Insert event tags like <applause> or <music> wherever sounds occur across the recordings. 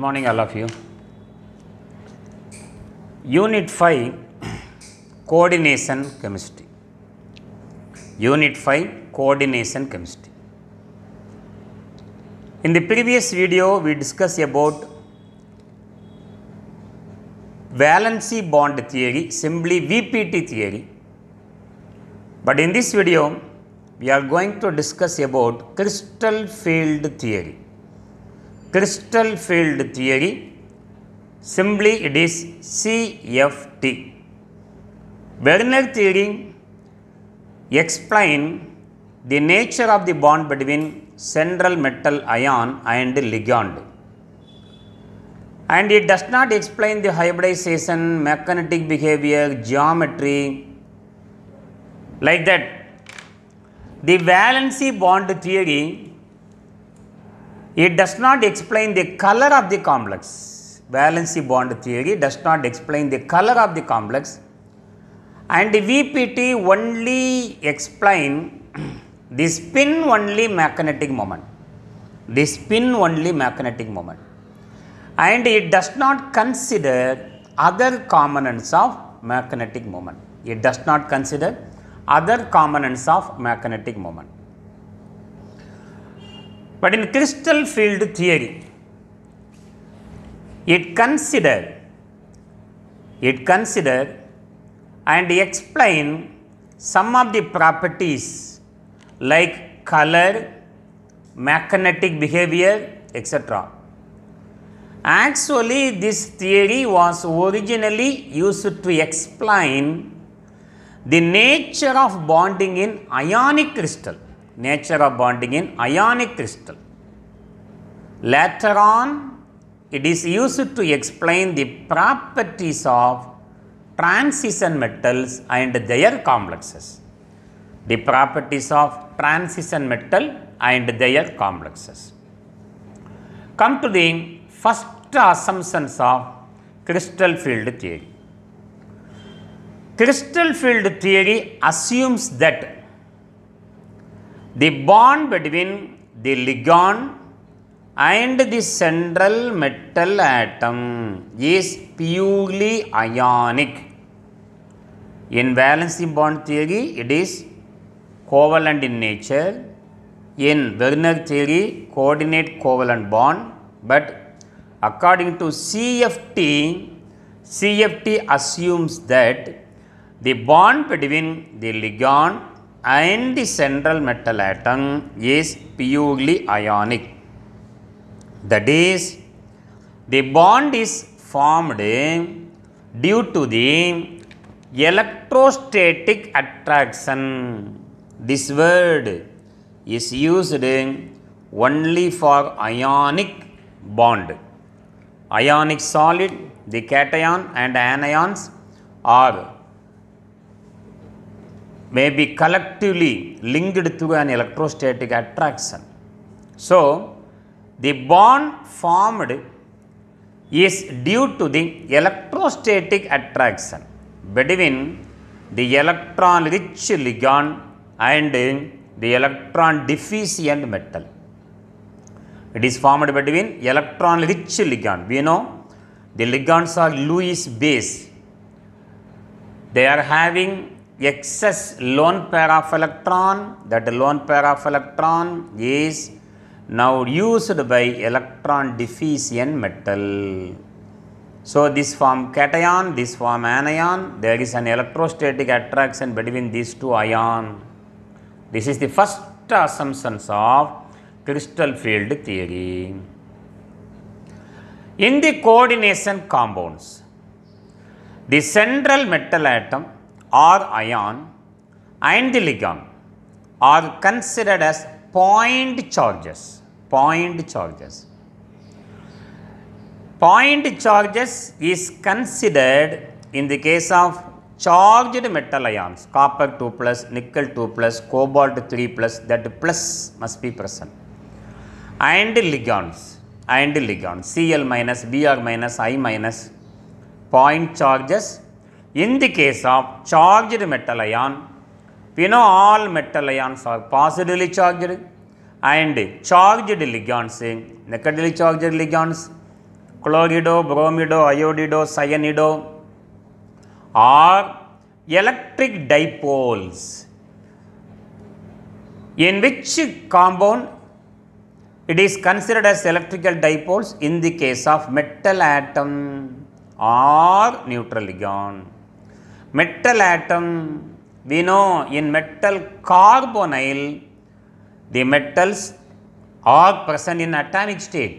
Good morning, all of you. Unit 5 Coordination Chemistry. Unit 5 Coordination Chemistry. In the previous video, we discussed about valency bond theory, simply VPT theory. But in this video, we are going to discuss about crystal field theory crystal field theory simply it is CFT. Werner theory explain the nature of the bond between central metal ion and ligand and it does not explain the hybridization, magnetic behavior, geometry like that. The valency bond theory it does not explain the color of the complex. Valency bond theory does not explain the color of the complex. And the VPT only explain <clears throat> the spin only magnetic moment. The spin only magnetic moment. And it does not consider other components of magnetic moment. It does not consider other components of magnetic moment. But in crystal field theory, it consider, it consider, and explain some of the properties like color, magnetic behavior, etc. Actually, this theory was originally used to explain the nature of bonding in ionic crystal nature of bonding in ionic crystal. Later on, it is used to explain the properties of transition metals and their complexes. The properties of transition metal and their complexes. Come to the first assumptions of crystal field theory. Crystal field theory assumes that the bond between the ligand and the central metal atom is purely ionic. In valency bond theory, it is covalent in nature. In Werner theory, coordinate covalent bond. But according to CFT, CFT assumes that the bond between the ligand and the central metal atom is purely ionic. That is, the bond is formed due to the electrostatic attraction. This word is used only for ionic bond. Ionic solid, the cation and anions are may be collectively linked to an electrostatic attraction. So, the bond formed is due to the electrostatic attraction between the electron rich ligand and the electron deficient metal. It is formed between electron rich ligand. We know the ligands are Lewis base. They are having excess lone pair of electron, that lone pair of electron is now used by electron deficient metal. So, this form cation, this form anion, there is an electrostatic attraction between these two ion. This is the first assumptions of crystal field theory. In the coordination compounds, the central metal atom or ion and the ligand are considered as point charges. Point charges. Point charges is considered in the case of charged metal ions copper 2 plus nickel 2 plus cobalt 3 plus that plus must be present and ligands and ligands cl minus br minus i minus point charges in the case of charged metal ion, we know all metal ions are positively charged and charged ligands, negatively charged ligands, chlorido, bromido, iodido, cyanido are electric dipoles in which compound it is considered as electrical dipoles in the case of metal atom or neutral ion metal atom we know in metal carbonyl the metals are present in atomic state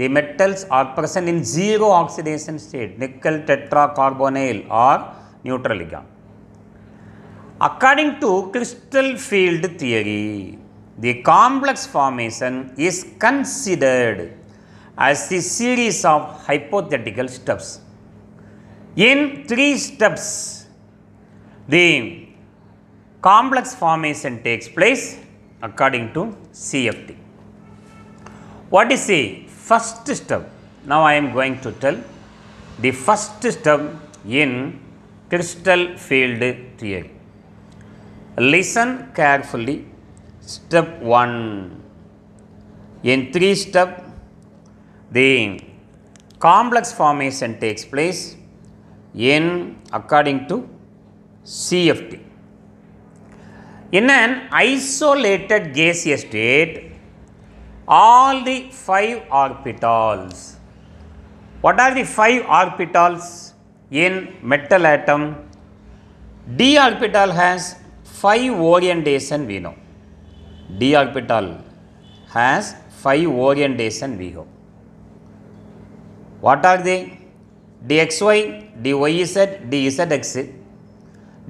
the metals are present in zero oxidation state nickel tetracarbonyl or neutral ligand according to crystal field theory the complex formation is considered as the series of hypothetical steps in three steps the complex formation takes place according to CFT. What is the first step? Now I am going to tell the first step in crystal field theory. Listen carefully. Step 1. In 3 step, the complex formation takes place in according to CFT. In an isolated gaseous state, all the five orbitals. What are the five orbitals in metal atom? D orbital has five orientation we know. D orbital has five orientation we know. What are they? dxy, dyz, dzx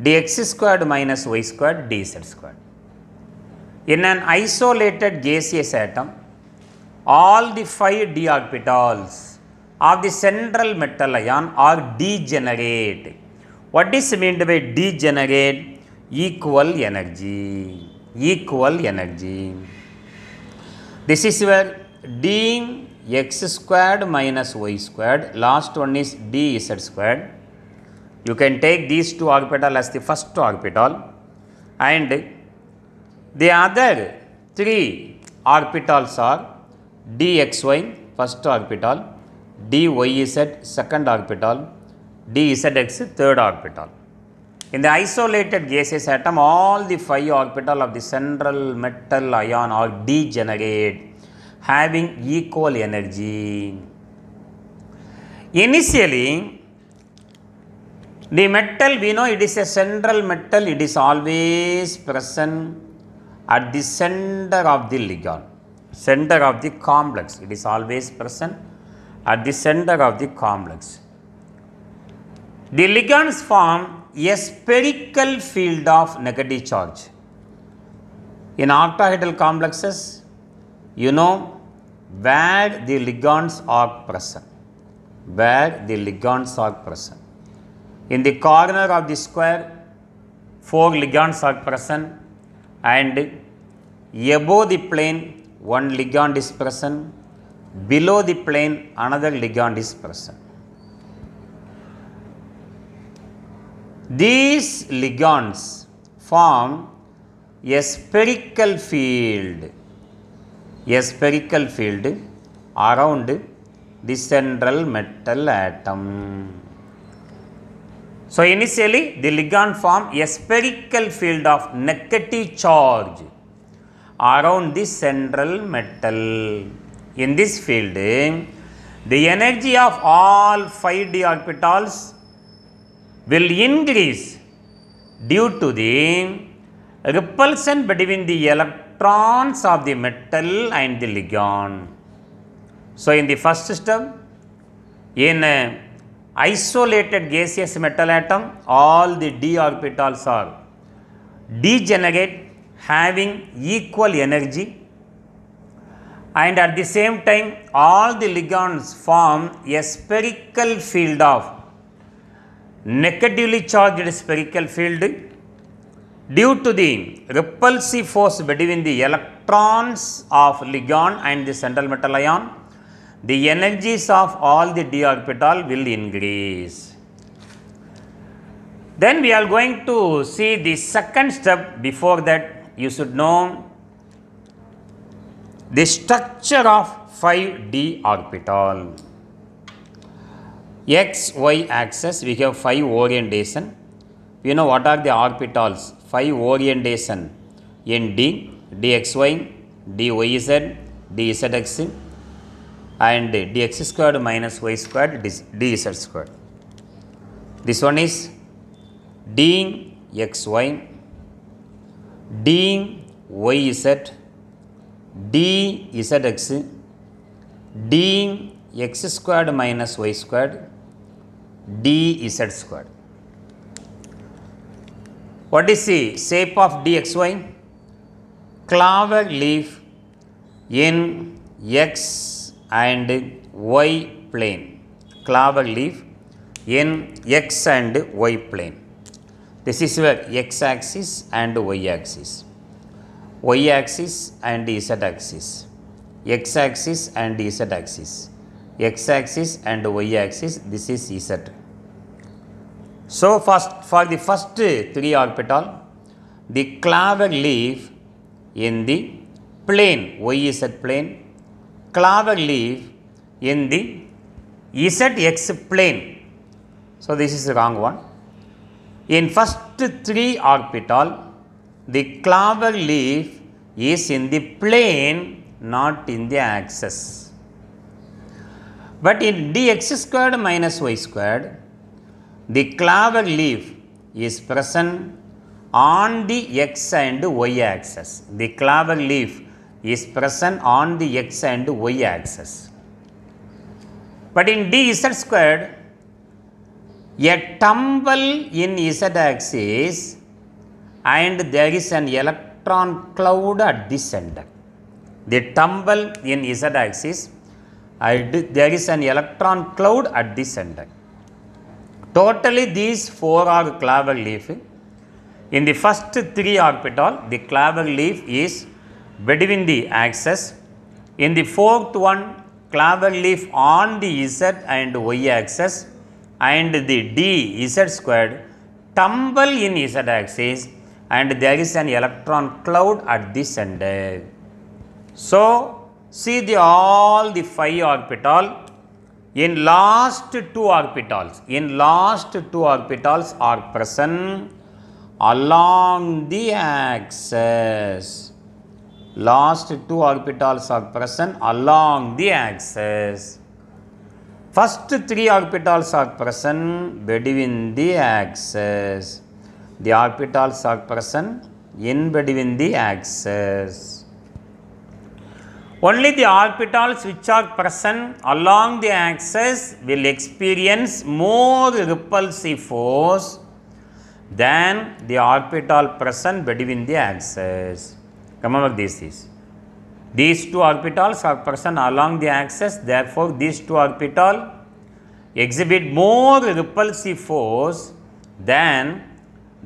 dx squared minus y squared dz squared. In an isolated gaseous atom, all the 5 d orbitals of the central metal ion are degenerate. What is meant by degenerate? Equal energy. Equal energy. This is where d x squared minus y squared, last one is dz squared you can take these two orbital as the first orbital, and the other three orbitals are dxy first orbital, dyz second orbital, dzx third orbital. In the isolated gaseous atom, all the five orbital of the central metal ion are degenerate, having equal energy. Initially, the metal we know it is a central metal, it is always present at the center of the ligand, center of the complex, it is always present at the center of the complex. The ligands form a spherical field of negative charge. In octahedral complexes, you know where the ligands are present, where the ligands are present. In the corner of the square, four ligands are present and above the plane, one ligand is present, below the plane, another ligand is present. These ligands form a spherical field, a spherical field around the central metal atom. So, initially the ligand form a spherical field of negative charge around the central metal. In this field, the energy of all 5 d orbitals will increase due to the repulsion between the electrons of the metal and the ligand. So, in the first system, in isolated gaseous metal atom, all the d orbitals are degenerate having equal energy and at the same time all the ligands form a spherical field of negatively charged spherical field due to the repulsive force between the electrons of ligand and the central metal ion the energies of all the d orbital will increase. Then we are going to see the second step before that you should know the structure of 5d orbital. x, y axis we have 5 orientation. You know what are the orbitals? 5 orientation in d, dxy, dyz, dzx, and dx squared minus y squared dz squared. This one is d xy, d yz, at x d x d x squared minus y squared d z squared. What is the shape of dxy? Clover leaf in x and y plane, clover leaf in x and y plane. This is your x axis and y axis, y axis and z axis, x axis and z axis, x axis and y axis, this is z. So, first for the first three orbital, the clover leaf in the plane, y z plane Clover leaf in the ZX plane. So, this is the wrong one. In first three orbital, the clover leaf is in the plane not in the axis. But in dx squared minus y squared, the clover leaf is present on the x and y axis. The clover leaf is present on the x and y axis. But in dz squared, a tumble in z axis and there is an electron cloud at the center. The tumble in z axis and there is an electron cloud at the center. Totally these four are clover leaf. In the first three orbital, the clover leaf is between the axes. In the fourth one clover leaf on the z and y axis and the d z squared tumble in z axis and there is an electron cloud at the center. So, see the all the five orbital in last two orbitals in last two orbitals are present along the axis last two orbitals are present along the axis. First three orbitals are present between the axis. The orbitals are present in between the axis. Only the orbitals which are present along the axis will experience more repulsive force than the orbital present between the axis. Remember this is. These two orbitals are present along the axis, therefore, these two orbital exhibit more repulsive force than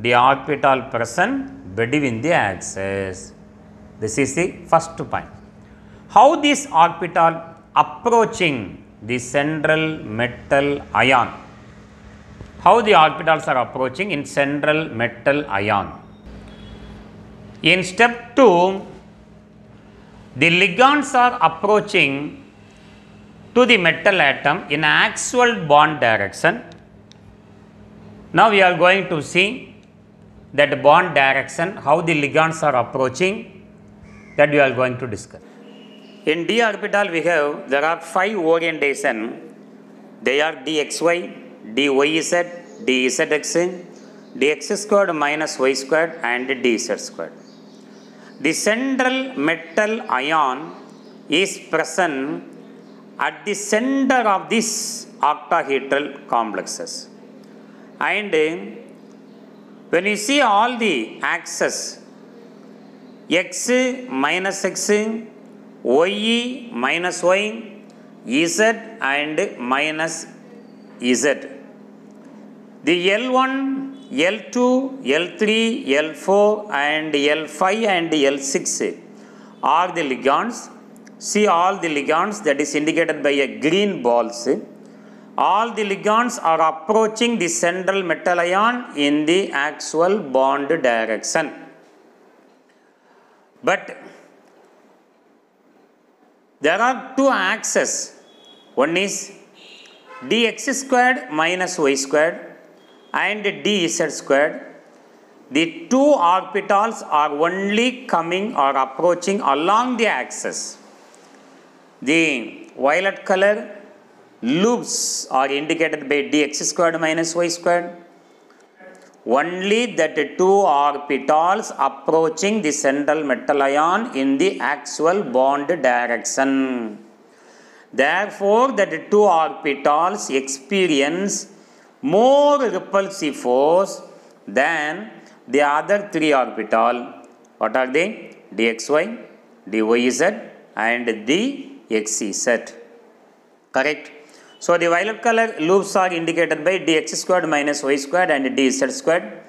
the orbital present between the axis. This is the first point. How this orbital approaching the central metal ion? How the orbitals are approaching in central metal ion? In step 2, the ligands are approaching to the metal atom in axial bond direction. Now we are going to see that bond direction, how the ligands are approaching that we are going to discuss. In d orbital we have there are 5 orientation they are dxy, dyz, dzx, dx squared minus y squared and dz squared the central metal ion is present at the center of this octahedral complexes. And when you see all the axes, x minus x, y minus y, z and minus z. The L1 L2, L3, L4 and L5 and L6 are the ligands. See all the ligands that is indicated by a green balls. All the ligands are approaching the central metal ion in the actual bond direction. But there are two axes. One is dx squared minus y squared and d z squared, the two orbitals are only coming or approaching along the axis. The violet color loops are indicated by dx squared minus y squared. Only that two orbitals approaching the central metal ion in the actual bond direction. Therefore, that two orbitals experience more repulsive force than the other three orbital. What are they? dxy, dyz and dxz. Correct. So, the violet color loops are indicated by dx squared minus y squared and dz squared.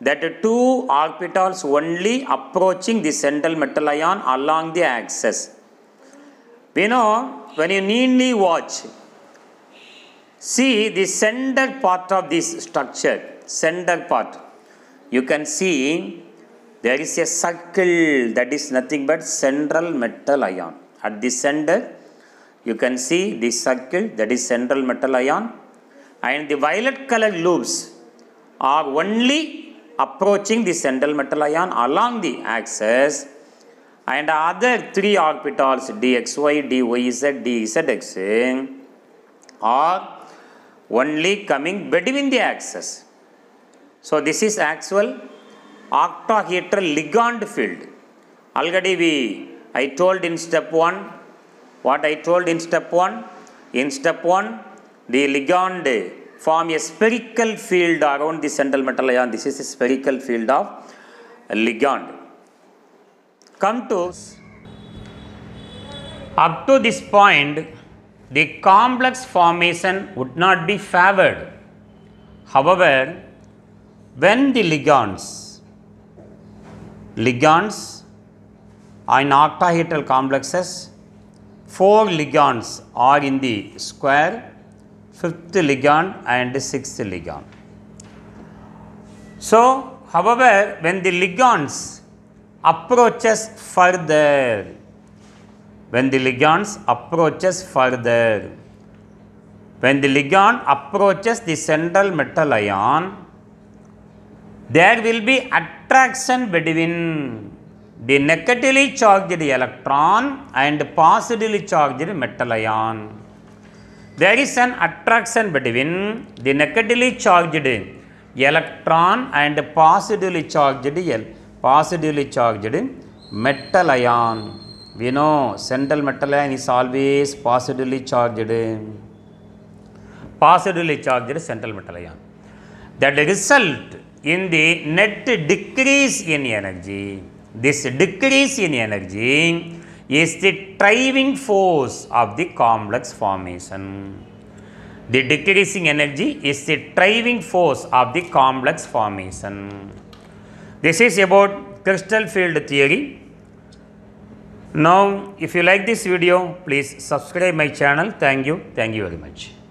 That two orbitals only approaching the central metal ion along the axis. We know when you neatly watch See the center part of this structure, center part. You can see there is a circle that is nothing but central metal ion. At the center, you can see this circle that is central metal ion and the violet color loops are only approaching the central metal ion along the axis and other three orbitals dxy, dyz, dzx are only coming between the axes. So, this is actual octahedral ligand field. Already we, I told in step 1, what I told in step 1? In step 1, the ligand form a spherical field around the central metal ion. This is a spherical field of ligand. Come to, up to this point, the complex formation would not be favored. However, when the ligands, ligands in octahedral complexes, 4 ligands are in the square, 5th ligand and 6th ligand. So, however, when the ligands approaches further, when the ligands approaches further. When the ligand approaches the central metal ion, there will be attraction between the negatively charged electron and positively charged metal ion. There is an attraction between the negatively charged electron and positively charged, positively charged metal ion. We know central metal ion is always positively charged. Positively charged central metal ion. That result in the net decrease in energy. This decrease in energy is the driving force of the complex formation. The decreasing energy is the driving force of the complex formation. This is about crystal field theory. Now, if you like this video, please subscribe my channel. Thank you. Thank you very much.